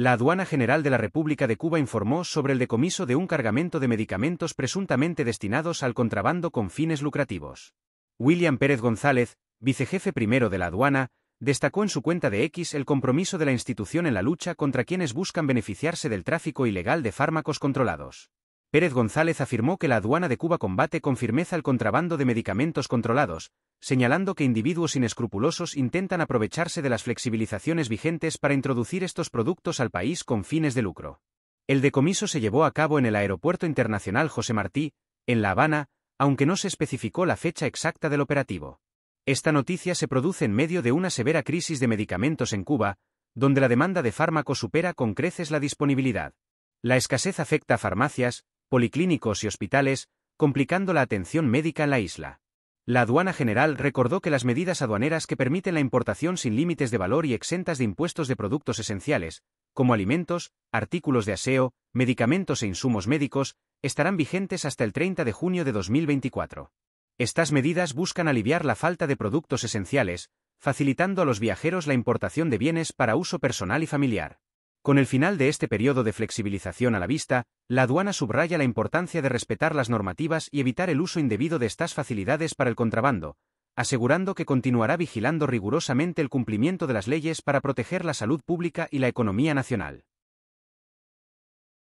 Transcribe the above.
La Aduana General de la República de Cuba informó sobre el decomiso de un cargamento de medicamentos presuntamente destinados al contrabando con fines lucrativos. William Pérez González, vicejefe primero de la aduana, destacó en su cuenta de X el compromiso de la institución en la lucha contra quienes buscan beneficiarse del tráfico ilegal de fármacos controlados. Pérez González afirmó que la aduana de Cuba combate con firmeza el contrabando de medicamentos controlados, señalando que individuos inescrupulosos intentan aprovecharse de las flexibilizaciones vigentes para introducir estos productos al país con fines de lucro. El decomiso se llevó a cabo en el Aeropuerto Internacional José Martí, en La Habana, aunque no se especificó la fecha exacta del operativo. Esta noticia se produce en medio de una severa crisis de medicamentos en Cuba, donde la demanda de fármacos supera con creces la disponibilidad. La escasez afecta a farmacias, policlínicos y hospitales, complicando la atención médica en la isla. La aduana general recordó que las medidas aduaneras que permiten la importación sin límites de valor y exentas de impuestos de productos esenciales, como alimentos, artículos de aseo, medicamentos e insumos médicos, estarán vigentes hasta el 30 de junio de 2024. Estas medidas buscan aliviar la falta de productos esenciales, facilitando a los viajeros la importación de bienes para uso personal y familiar. Con el final de este periodo de flexibilización a la vista, la aduana subraya la importancia de respetar las normativas y evitar el uso indebido de estas facilidades para el contrabando, asegurando que continuará vigilando rigurosamente el cumplimiento de las leyes para proteger la salud pública y la economía nacional.